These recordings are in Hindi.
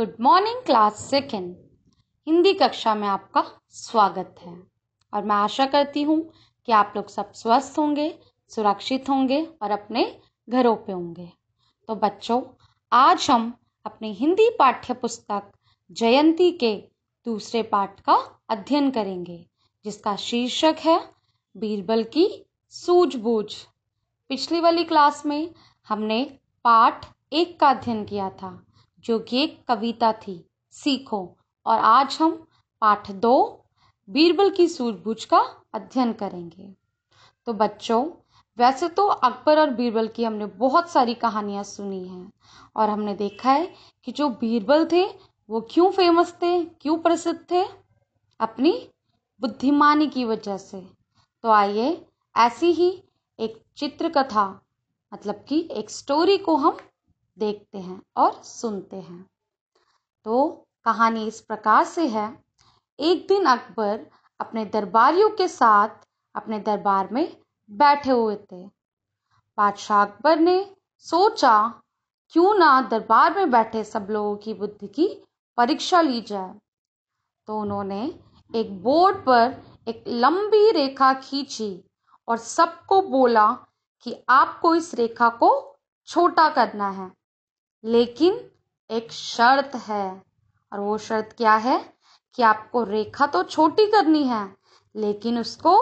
good morning class second Hindi कक्षा में आपका स्वागत है और मैं आशा करती हूँ कि आप लोग सब स्वस्थ होंगे सुरक्षित होंगे और अपने घरों पे होंगे तो बच्चों आज हम अपने हिंदी पाठ्य पुस्तक जयंती के दूसरे पाठ का अध्ययन करेंगे जिसका शीर्षक है बीरबल की सूझबूझ पिछली वाली क्लास में हमने पाठ एक का अध्ययन किया था जो कि एक कविता थी सीखो और आज हम पाठ दो बीरबल की सूझबूझ का अध्ययन करेंगे तो बच्चों वैसे तो अकबर और बीरबल की हमने बहुत सारी कहानियाँ सुनी हैं और हमने देखा है कि जो बीरबल थे वो क्यों फेमस थे क्यों प्रसिद्ध थे अपनी बुद्धिमानी की वजह से तो आइए ऐसी ही एक चित्रकथा मतलब कि एक स्टोरी को हम देखते हैं और सुनते हैं तो कहानी इस प्रकार से है एक दिन अकबर अपने दरबारियों के साथ अपने दरबार में बैठे हुए थे बादशाह अकबर ने सोचा क्यों ना दरबार में बैठे सब लोगों की बुद्धि की परीक्षा ली जाए तो उन्होंने एक बोर्ड पर एक लंबी रेखा खींची और सबको बोला कि आपको इस रेखा को छोटा करना है लेकिन एक शर्त है और वो शर्त क्या है कि आपको रेखा तो छोटी करनी है लेकिन उसको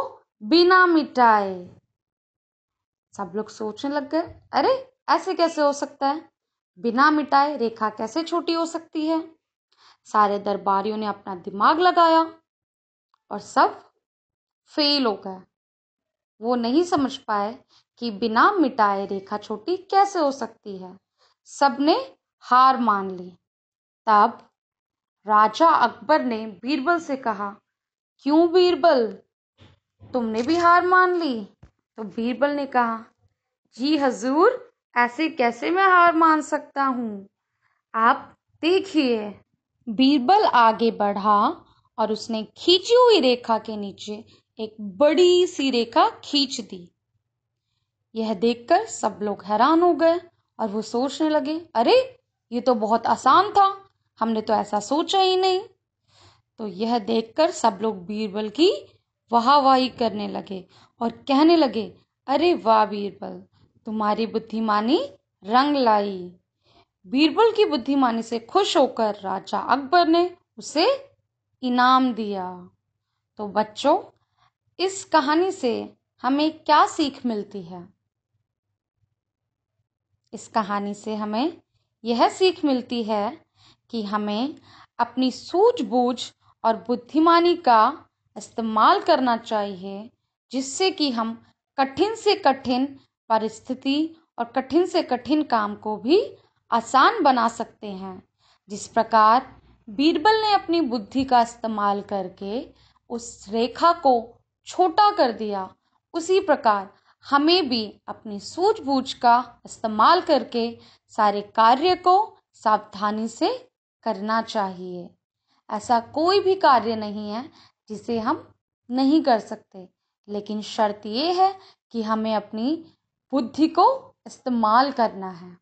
बिना मिटाए सब लोग सोचने लग गए अरे ऐसे कैसे हो सकता है बिना मिटाए रेखा कैसे छोटी हो सकती है सारे दरबारियों ने अपना दिमाग लगाया और सब फेल हो गए वो नहीं समझ पाए कि बिना मिटाए रेखा छोटी कैसे हो सकती है सबने हार मान ली तब राजा अकबर ने बीरबल से कहा क्यों बीरबल तुमने भी हार मान ली तो बीरबल ने कहा जी हजूर ऐसे कैसे मैं हार मान सकता हूँ आप देखिए बीरबल आगे बढ़ा और उसने खींची हुई रेखा के नीचे एक बड़ी सी रेखा खींच दी यह देखकर सब लोग हैरान हो गए और वो सोचने लगे अरे ये तो बहुत आसान था हमने तो ऐसा सोचा ही नहीं तो यह देखकर सब लोग बीरबल की वाहवाही करने लगे और कहने लगे अरे वाह बीरबल तुम्हारी बुद्धिमानी रंग लाई बीरबल की बुद्धिमानी से खुश होकर राजा अकबर ने उसे इनाम दिया तो बच्चों इस कहानी से हमें क्या सीख मिलती है इस कहानी से हमें यह सीख मिलती है कि हमें अपनी सूझबूझ और बुद्धिमानी का इस्तेमाल करना चाहिए जिससे कि हम कठिन से कठिन परिस्थिति और कठिन से कठिन काम को भी आसान बना सकते हैं जिस प्रकार बीरबल ने अपनी बुद्धि का इस्तेमाल करके उस रेखा को छोटा कर दिया उसी प्रकार हमें भी अपनी सूझबूझ का इस्तेमाल करके सारे कार्य को सावधानी से करना चाहिए ऐसा कोई भी कार्य नहीं है जिसे हम नहीं कर सकते लेकिन शर्त ये है कि हमें अपनी बुद्धि को इस्तेमाल करना है